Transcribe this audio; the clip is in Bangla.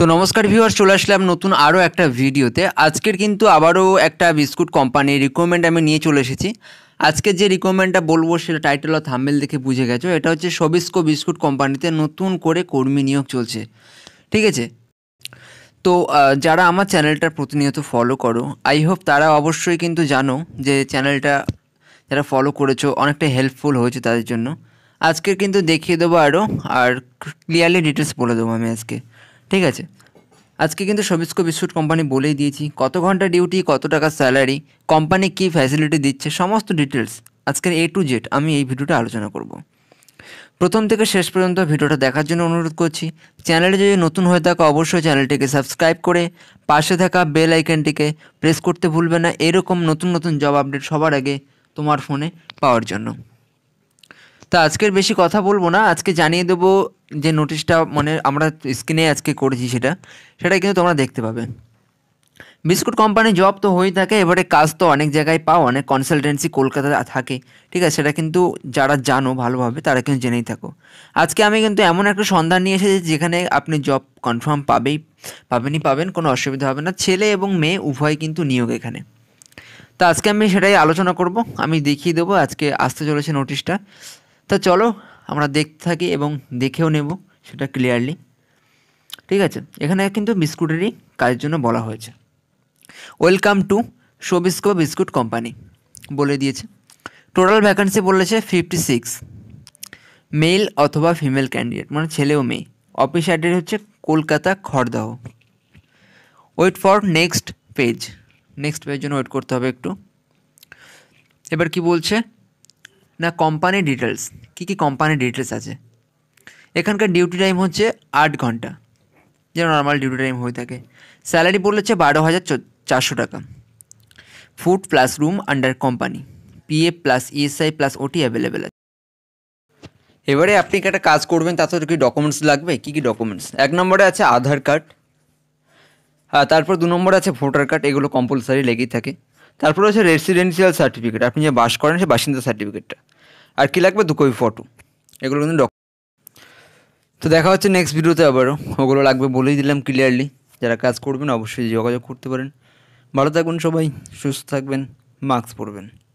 তো নমস্কার ভিউয়ার চলে আসলাম নতুন আরও একটা ভিডিওতে আজকের কিন্তু আবারও একটা বিস্কুট কোম্পানির রিকোয়ারমেন্ট আমি নিয়ে চলে এসেছি আজকে যে রিকোয়ারমেন্টটা বলবো সেটা টাইটেল অফ থাম্বেল দেখে বুঝে গেছো এটা হচ্ছে সবিস্কো বিস্কুট কোম্পানিতে নতুন করে কর্মী নিয়োগ চলছে ঠিক আছে তো যারা আমার চ্যানেলটা প্রতিনিয়ত ফলো করো আই হোপ তারা অবশ্যই কিন্তু জানো যে চ্যানেলটা যারা ফলো করেছো অনেকটা হেল্পফুল হয়েছে তাদের জন্য আজকের কিন্তু দেখিয়ে দেবো আরও আর ক্লিয়ারলি ডিটেলস বলে দেবো আমি আজকে ঠিক আছে আজকে কিন্তু সবিস্কো বিস্কুট কোম্পানি বলেই দিয়েছি কত ঘন্টা ডিউটি কত টাকা স্যালারি কোম্পানি কী ফ্যাসিলিটি দিচ্ছে সমস্ত ডিটেলস আজকের এ টু জেড আমি এই ভিডিওটা আলোচনা করব প্রথম থেকে শেষ পর্যন্ত ভিডিওটা দেখার জন্য অনুরোধ করছি চ্যানেলে যদি নতুন হয়ে থাকে অবশ্যই চ্যানেলটিকে সাবস্ক্রাইব করে পাশে থাকা বেল আইকনটিকে প্রেস করতে ভুলবে না এরকম নতুন নতুন জব আপডেট সবার আগে তোমার ফোনে পাওয়ার জন্য তা আজকের বেশি কথা বলবো না আজকে জানিয়ে দেবো যে নোটিশটা মানে আমরা স্ক্রিনে আজকে করেছি সেটা সেটা কিন্তু তোমরা দেখতে পাবে বিস্কুট কোম্পানি জব তো হয়ে থাকে এবারে কাজ তো অনেক জায়গায় পাও অনেক কনসালটেন্সি কলকাতায় থাকে ঠিক আছে সেটা কিন্তু যারা জানো ভালোভাবে তারা কিন্তু জেনেই থাকো আজকে আমি কিন্তু এমন একটা সন্ধান নিয়ে এসেছি যেখানে আপনি জব কনফার্ম পাবেই পাবেনই পাবেন কোনো অসুবিধা হবে না ছেলে এবং মেয়ে উভয় কিন্তু নিয়োগ এখানে তা আজকে আমি সেটাই আলোচনা করব আমি দেখিয়ে দেবো আজকে আসতে চলেছে নোটিশটা তা চলো আমরা দেখতে থাকি এবং দেখেও নেব সেটা ক্লিয়ারলি ঠিক আছে এখানে কিন্তু বিস্কুটেরই কাজের জন্য বলা হয়েছে welcome to Shobisco biscuit company বলে দিয়েছে টোটাল ভ্যাকান্সি বলেছে ফিফটি সিক্স মেল অথবা ফিমেল ক্যান্ডিডেট মানে ছেলে ও মেয়ে অফিস অ্যাড্রেস হচ্ছে Kolkata Khardah wait for next page next পেজের জন্য ওয়েট করতে হবে একটু এবার কি বলছে না কোম্পানি ডিটেলস কী কী কোম্পানি ডিটেলস আছে এখানকার ডিউটি টাইম হচ্ছে আট ঘন্টা যেন নর্মাল ডিউটি টাইম হয়ে থাকে স্যালারি পড়লে হচ্ছে বারো হাজার চারশো টাকা food plus room under company PF plus ESI plus OT available আছে এবারে আপনি একটা কাজ করবেন তাতে কি ডকুমেন্টস লাগবে কী কী ডকুমেন্টস এক নম্বরে আছে আধার কার্ড হ্যাঁ তারপর দু নম্বরে আছে ভোটার কার্ড এগুলো কম্পালসারি লেগেই থাকে তারপর আছে রেসিডেন্সিয়াল সার্টিফিকেট আপনি যে বাস করেন সেই বাসিন্দা সার্টিফিকেটটা আর কি লাগবে দু কপি ফটো এগুলো কিন্তু ডক তো দেখা হচ্ছে নেক্সট ভিডিওতে আবারও ওগুলো লাগবে বলেই দিলাম ক্লিয়ারলি যারা কাজ করবেন অবশ্যই যোগাযোগ করতে পারেন ভালো থাকবেন সবাই সুস্থ থাকবেন মাস্ক পরবেন